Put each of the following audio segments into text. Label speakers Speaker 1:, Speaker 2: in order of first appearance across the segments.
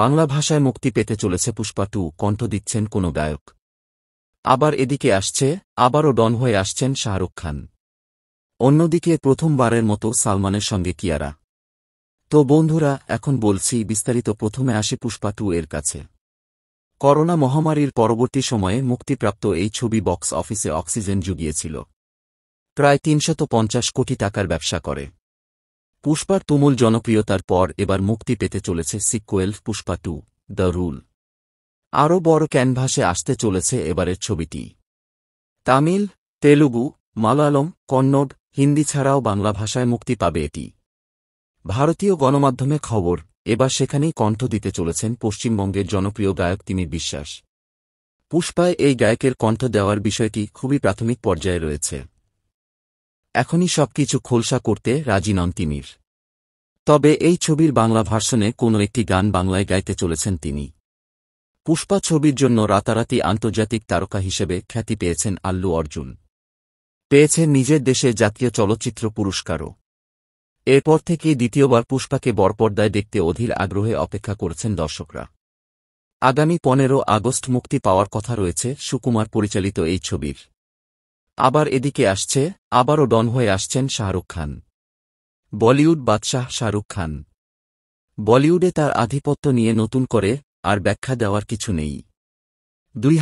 Speaker 1: বাংলা ভাষায় মুক্তি পেতে চলেছে পুষ্পা টু কণ্ঠ দিচ্ছেন কোনো গায়ক আবার এদিকে আসছে আবারও ডন হয়ে আসছেন শাহরুখ খান অন্যদিকে প্রথমবারের মতো সালমানের সঙ্গে কিয়ারা তো বন্ধুরা এখন বলছি বিস্তারিত প্রথমে আসে পুষ্পা টু এর কাছে করোনা মহামারীর পরবর্তী সময়ে মুক্তিপ্রাপ্ত এই ছবি বক্স অফিসে অক্সিজেন জুগিয়েছিল প্রায় তিনশত কোটি টাকার ব্যবসা করে পুষ্পার তুমুল জনপ্রিয়তার পর এবার মুক্তি পেতে চলেছে sequel Pushpa two the rule আরও বড় ক্যানভাসে আসতে চলেছে এবারের ছবিটি তামিল তেলুগু মালয়ালম কন্নড় হিন্দি ছাড়াও বাংলা ভাষায় মুক্তি পাবে এটি ভারতীয় গণমাধ্যমে খবর এবার সেখানেই কণ্ঠ দিতে চলেছেন পশ্চিমবঙ্গের জনপ্রিয় গায়ক তিমির বিশ্বাস পুষ্পায় এই গায়কের কণ্ঠ দেওয়ার বিষয়টি খুবই প্রাথমিক পর্যায়ে রয়েছে এখনই সবকিছু খোলসা করতে রাজি নন তিমির তবে এই ছবির বাংলা ভার্সনে কোনো একটি গান বাংলায় গাইতে চলেছেন তিনি পুষ্পা ছবির জন্য রাতারাতি আন্তর্জাতিক তারকা হিসেবে খ্যাতি পেয়েছেন আল্লু অর্জুন পেয়েছেন নিজের দেশে জাতীয় চলচ্চিত্র পুরস্কারও এরপর থেকে দ্বিতীয়বার পুষ্পাকে বরপর্দায় দেখতে অধীর আগ্রহে অপেক্ষা করছেন দর্শকরা আগামী পনেরো আগস্ট মুক্তি পাওয়ার কথা রয়েছে সুকুমার পরিচালিত এই ছবির আবার এদিকে আসছে আবারও ডন হয়ে আসছেন শাহরুখ খান বলিউড বাদশাহ শাহরুখ খান বলিউডে তার আধিপত্য নিয়ে নতুন করে আর ব্যাখ্যা দেওয়ার কিছু নেই দুই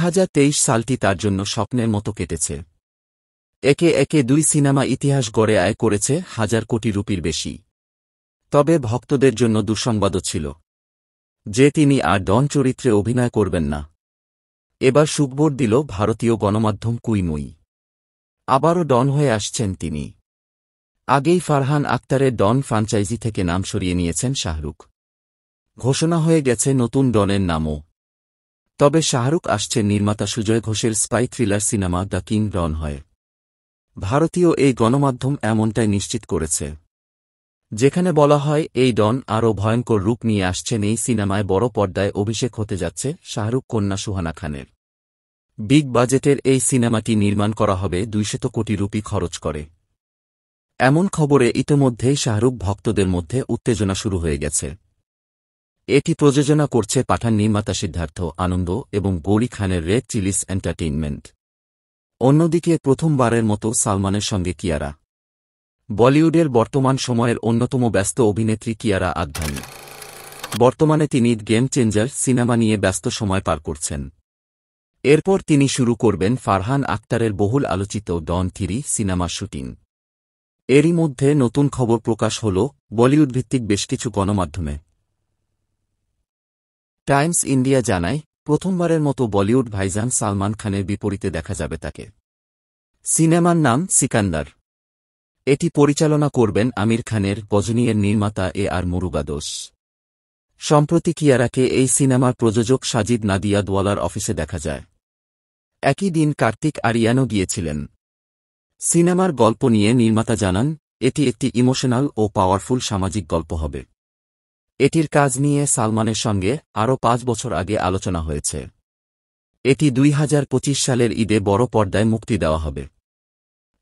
Speaker 1: সালটি তার জন্য স্বপ্নের মতো কেটেছে একে একে দুই সিনেমা ইতিহাস গড়ে আয় করেছে হাজার কোটি রুপির বেশি তবে ভক্তদের জন্য দুঃসংবাদও ছিল যে তিনি আর ডন চরিত্রে অভিনয় করবেন না এবার সুখবোর দিল ভারতীয় গণমাধ্যম কুইমুই আবারও ডন হয়ে আসছেন তিনি আগেই ফারহান আক্তারের ডন ফ্রাঞ্চাইজি থেকে নাম সরিয়ে নিয়েছেন শাহরুখ ঘোষণা হয়ে গেছে নতুন ডনের নামও তবে শাহরুখ আসছে নির্মাতা সুজয় ঘোষের spy thriller cinema the king don হয় ভারতীয় এই গণমাধ্যম এমনটাই নিশ্চিত করেছে যেখানে বলা হয় এই ডন আরও ভয়ঙ্কর রূপ নিয়ে আসছেন এই সিনেমায় বড় পর্দায় অভিষেক হতে যাচ্ছে শাহরুখ কন্যা সুহানা খানের বিগ বাজেটের এই সিনেমাটি নির্মাণ করা হবে দুইশত কোটি রুপি খরচ করে এমন খবরে ইতোমধ্যেই শাহরুখ ভক্তদের মধ্যে উত্তেজনা শুরু হয়ে গেছে এটি প্রযোজনা করছে পাঠান নির্মাতা সিদ্ধার্থ আনন্দ এবং গৌরী খানের রেড চিলিস এন্টারটেইনমেন্ট অন্যদিকে প্রথমবারের মতো সালমানের সঙ্গে কিয়ারা বলিউডের বর্তমান সময়ের অন্যতম ব্যস্ত অভিনেত্রী কিয়ারা আদভানি বর্তমানে তিনি গেম চেঞ্জার সিনেমা নিয়ে ব্যস্ত সময় পার করছেন এরপর তিনি শুরু করবেন ফারহান আক্তারের বহুল আলোচিত ডন থিরি সিনেমার শুটিং এরই মধ্যে নতুন খবর প্রকাশ হল বলিউড ভিত্তিক বেশ কিছু গণমাধ্যমে টাইমস ইন্ডিয়া জানায় প্রথমবারের মতো বলিউড ভাইজান সালমান খানের বিপরীতে দেখা যাবে তাকে সিনেমার নাম সিকান্দার এটি পরিচালনা করবেন আমির খানের গজনীয়ের নির্মাতা এ আর মুরুগাদোস সম্প্রতি কিয়ারাকে এই সিনেমার প্রযোজক সাজিদ নাদিয়া অফিসে দেখা যায় একই দিন কার্তিক আরিয়ানও গিয়েছিলেন সিনেমার গল্প নিয়ে নির্মাতা জানান এটি একটি ইমোশনাল ও পাওয়ারফুল সামাজিক গল্প হবে এটির কাজ নিয়ে সালমানের সঙ্গে আরও পাঁচ বছর আগে আলোচনা হয়েছে এটি দুই সালের ঈদে বড় পর্দায় মুক্তি দেওয়া হবে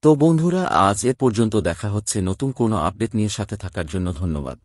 Speaker 1: তো বন্ধুরা আজ এ পর্যন্ত দেখা হচ্ছে নতুন কোনো আপডেট নিয়ে সাথে থাকার জন্য ধন্যবাদ